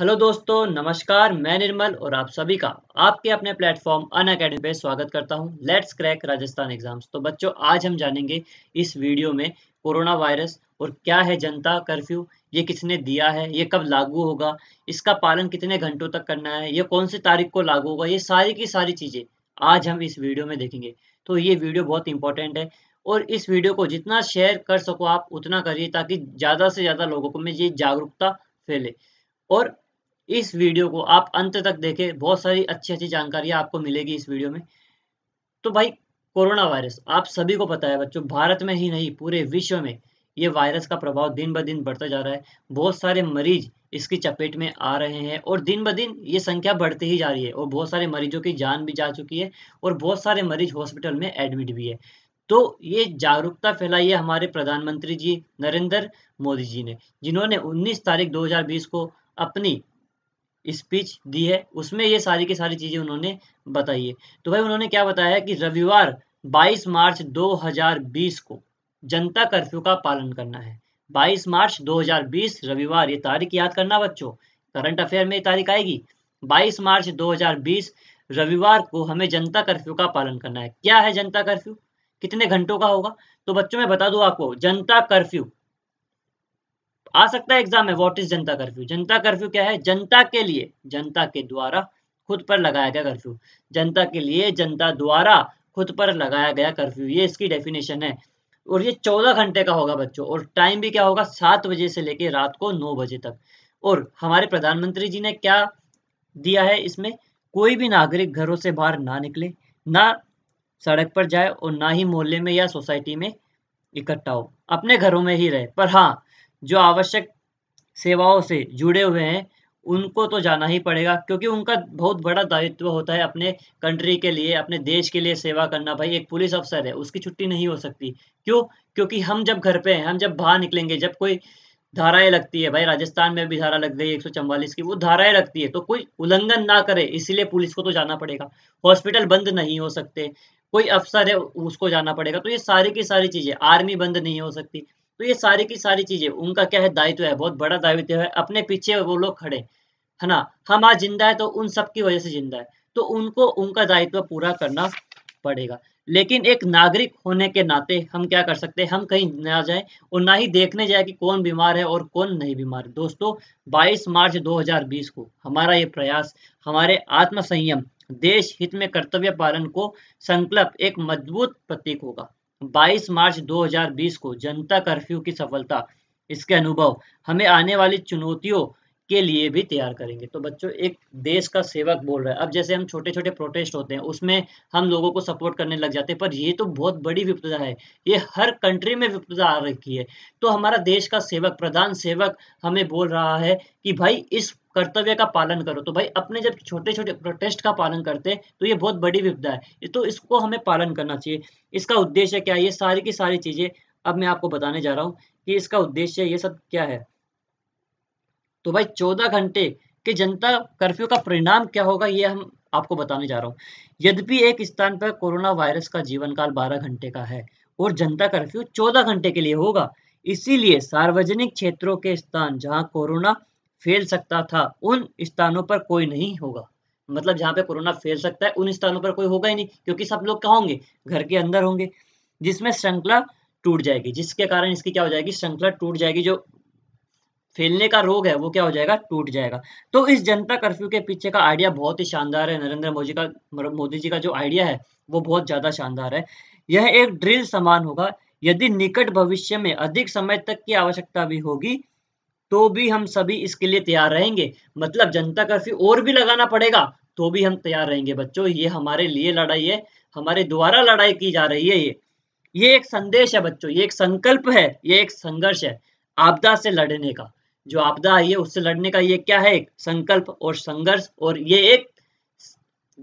hello दोस्तों नमस्कार मैं निर्मल और आप सभी का आपके अपने प्लेटफॉर्म अन अकेडमी पे स्वागत करता हूं लेट्स क्रैक राजस्थान एग्जाम्स तो बच्चों आज हम जानेंगे इस वीडियो में कोरोना वायरस और क्या है जनता कर्फ्यू ये किसने दिया है ये कब लागू होगा इसका पालन कितने घंटों तक करना है ये कौन सी तारीख को लागू होगा ये सारी की सारी चीज़ें आज हम इस वीडियो में देखेंगे तो ये वीडियो बहुत इंपॉर्टेंट है और इस वीडियो को जितना शेयर कर सको आप उतना करिए ताकि ज़्यादा से ज़्यादा लोगों को में ये जागरूकता फैले और इस वीडियो को आप अंत तक देखें बहुत सारी अच्छी अच्छी जानकारियाँ आपको मिलेगी इस वीडियो में तो भाई कोरोना वायरस आप सभी को पता है बच्चों भारत में ही नहीं पूरे विश्व में ये वायरस का प्रभाव दिन ब दिन बढ़ता जा रहा है बहुत सारे मरीज इसकी चपेट में आ रहे हैं और दिन ब दिन ये संख्या बढ़ती ही जा रही है और बहुत सारे मरीजों की जान भी जा चुकी है और बहुत सारे मरीज हॉस्पिटल में एडमिट भी है तो ये जागरूकता फैलाई है हमारे प्रधानमंत्री जी नरेंद्र मोदी जी ने जिन्होंने 19 तारीख 2020 को अपनी स्पीच दी है उसमें ये सारी की सारी चीज़ें उन्होंने बताई है तो भाई उन्होंने क्या बताया कि रविवार 22 मार्च 2020 को जनता कर्फ्यू का पालन करना है 22 मार्च 2020 रविवार ये तारीख याद करना बच्चों करंट अफेयर में ये तारीख आएगी 22 मार्च 2020 रविवार को हमें जनता कर्फ्यू का पालन करना है क्या है जनता कर्फ्यू कितने घंटों का होगा तो बच्चों में बता दू आपको जनता कर्फ्यू आ सकता है एग्जाम में व्हाट इज जनता कर्फ्यू जनता कर्फ्यू क्या है जनता के लिए जनता के द्वारा खुद पर लगाया गया कर्फ्यू जनता के लिए जनता द्वारा खुद पर लगाया गया कर्फ्यू ये इसकी डेफिनेशन है और ये चौदह घंटे का होगा बच्चों और टाइम भी क्या होगा सात बजे से लेकर रात को नौ बजे तक और हमारे प्रधानमंत्री जी ने क्या दिया है इसमें कोई भी नागरिक घरों से बाहर ना निकले ना सड़क पर जाए और ना ही मोहल्ले में या सोसाइटी में इकट्ठा हो अपने घरों में ही रहे पर हाँ जो आवश्यक सेवाओं से जुड़े हुए हैं उनको तो जाना ही पड़ेगा क्योंकि उनका बहुत बड़ा दायित्व होता है अपने कंट्री के लिए अपने देश के लिए सेवा करना भाई एक पुलिस अफसर है उसकी छुट्टी नहीं हो सकती क्यों क्योंकि हम जब घर पे हैं हम जब बाहर निकलेंगे जब कोई धाराएं लगती है भाई राजस्थान में भी धारा लग गई एक की वो धाराएं लगती है तो कोई उल्लंघन ना करे इसीलिए पुलिस को तो जाना पड़ेगा हॉस्पिटल बंद नहीं हो सकते कोई अफसर है उसको जाना पड़ेगा तो ये सारी की सारी चीजें आर्मी बंद नहीं हो सकती तो ये सारी की सारी चीजें उनका क्या है दायित्व है बहुत बड़ा दायित्व है अपने पीछे वो लोग खड़े है ना हम आज जिंदा है तो उन सब की वजह से जिंदा है तो उनको उनका दायित्व पूरा करना पड़ेगा लेकिन एक नागरिक होने के नाते हम क्या कर सकते हैं हम कहीं ना जाए और ना ही देखने जाए कि कौन बीमार है और कौन नहीं बीमार दोस्तों 22 मार्च 2020 को हमारा ये प्रयास हमारे आत्मसंयम देश हित में कर्तव्य पालन को संकल्प एक मजबूत प्रतीक होगा 22 मार्च 2020 को जनता कर्फ्यू की सफलता इसके अनुभव हमें आने वाली चुनौतियों के लिए भी तैयार करेंगे तो बच्चों एक देश का सेवक बोल रहा है अब जैसे हम छोटे छोटे प्रोटेस्ट होते हैं उसमें हम लोगों को सपोर्ट करने लग जाते हैं पर ये तो बहुत बड़ी विपदा है ये हर कंट्री में विपदा आ रखी है तो हमारा देश का सेवक प्रधान सेवक हमें बोल रहा है कि भाई इस कर्तव्य का पालन करो तो भाई अपने जब छोटे छोटे प्रोटेस्ट का पालन करते तो ये बहुत बड़ी विपदा है तो इसको हमें पालन करना चाहिए इसका उद्देश्य क्या है ये सारी की सारी चीजें अब मैं आपको बताने जा रहा हूँ कि इसका उद्देश्य ये सब क्या है तो भाई चौदह घंटे के जनता कर्फ्यू का परिणाम क्या होगा ये हम आपको बताने जा रहा हूँ यद्यपि एक स्थान पर कोरोना वायरस का जीवन काल बारह घंटे का है और जनता कर्फ्यू चौदह घंटे के लिए होगा इसीलिए सार्वजनिक क्षेत्रों के स्थान जहां कोरोना फैल सकता था उन स्थानों पर कोई नहीं होगा मतलब जहां पे कोरोना फैल सकता है उन स्थानों पर कोई होगा ही नहीं क्योंकि सब लोग क्या होंगे घर के अंदर होंगे जिसमें श्रृंखला टूट जाएगी जिसके कारण इसकी क्या हो जाएगी श्रृंखला टूट जाएगी जो फैलने का रोग है वो क्या हो जाएगा टूट जाएगा तो इस जनता कर्फ्यू के पीछे का आइडिया बहुत ही शानदार है नरेंद्र मोदी का मोदी जी का जो आइडिया है वो बहुत ज्यादा शानदार है यह एक ड्रिल समान होगा यदि निकट भविष्य में अधिक समय तक की आवश्यकता भी होगी तो भी हम सभी इसके लिए तैयार रहेंगे मतलब जनता कर्फ्यू और भी लगाना पड़ेगा तो भी हम तैयार रहेंगे बच्चों ये हमारे लिए लड़ाई है हमारे द्वारा लड़ाई की जा रही है ये ये एक संदेश है बच्चों ये एक संकल्प है ये एक संघर्ष है आपदा से लड़ने का जो आपदा आई है उससे लड़ने का ये क्या है एक संकल्प और संघर्ष और ये एक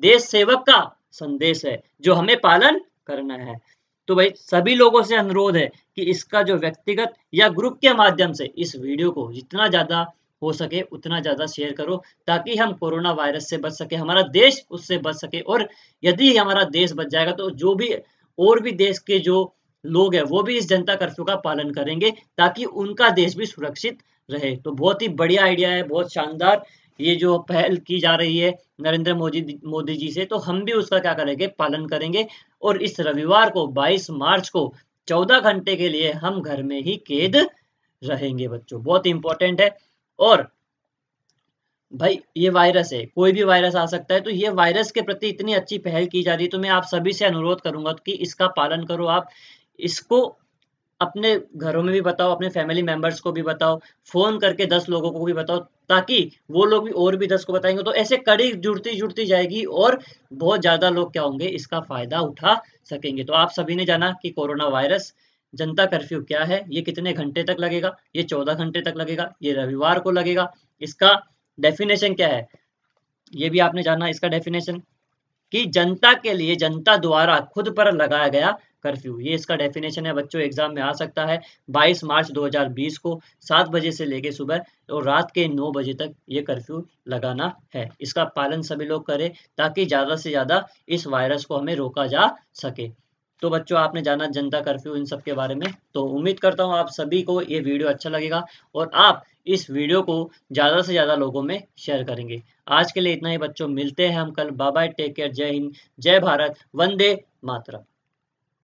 देश सेवक का संदेश है जो हमें पालन करना है तो भाई सभी लोगों से अनुरोध है कि इसका जो व्यक्तिगत या ग्रुप के माध्यम से इस वीडियो को जितना ज़्यादा हो सके उतना ज़्यादा शेयर करो ताकि हम कोरोना वायरस से बच सके हमारा देश उससे बच सके और यदि हमारा देश बच जाएगा तो जो भी और भी देश के जो लोग हैं वो भी इस जनता कर्फ्यू का पालन करेंगे ताकि उनका देश भी सुरक्षित रहे तो बहुत ही बढ़िया आइडिया है बहुत शानदार ये जो पहल की जा रही है नरेंद्र मोदी मोदी जी से तो हम भी उसका क्या करेंगे पालन करेंगे और इस रविवार को 22 मार्च को 14 घंटे के लिए हम घर में ही कैद रहेंगे बच्चों बहुत इंपॉर्टेंट है और भाई ये वायरस है कोई भी वायरस आ सकता है तो ये वायरस के प्रति इतनी अच्छी पहल की जा रही है तो मैं आप सभी से अनुरोध करूंगा कि इसका पालन करो आप इसको अपने घरों में भी बताओ अपने फैमिली मेंबर्स को भी बताओ फोन करके दस लोगों को भी बताओ ताकि वो लोग भी और भी दस को बताएंगे तो ऐसे कड़ी जुड़ती जुड़ती जाएगी और बहुत ज्यादा लोग क्या होंगे इसका फायदा उठा सकेंगे तो आप सभी ने जाना कि कोरोना वायरस जनता कर्फ्यू क्या है ये कितने घंटे तक लगेगा ये चौदह घंटे तक लगेगा ये रविवार को लगेगा इसका डेफिनेशन क्या है ये भी आपने जाना इसका डेफिनेशन कि जनता के लिए जनता द्वारा खुद पर लगाया गया कर्फ्यू ये इसका डेफिनेशन है बच्चों एग्जाम में आ सकता है 22 मार्च 2020 को सात बजे से लेके सुबह और रात के नौ बजे तक ये कर्फ्यू लगाना है इसका पालन सभी लोग करें ताकि ज़्यादा से ज़्यादा इस वायरस को हमें रोका जा सके तो बच्चों आपने जाना जनता कर्फ्यू इन सब के बारे में तो उम्मीद करता हूँ आप सभी को ये वीडियो अच्छा लगेगा और आप इस वीडियो को ज़्यादा से ज़्यादा लोगों में शेयर करेंगे आज के लिए इतना ही बच्चों मिलते हैं हम कल बाय टेक केयर जय हिंद जय भारत वंदे मातरम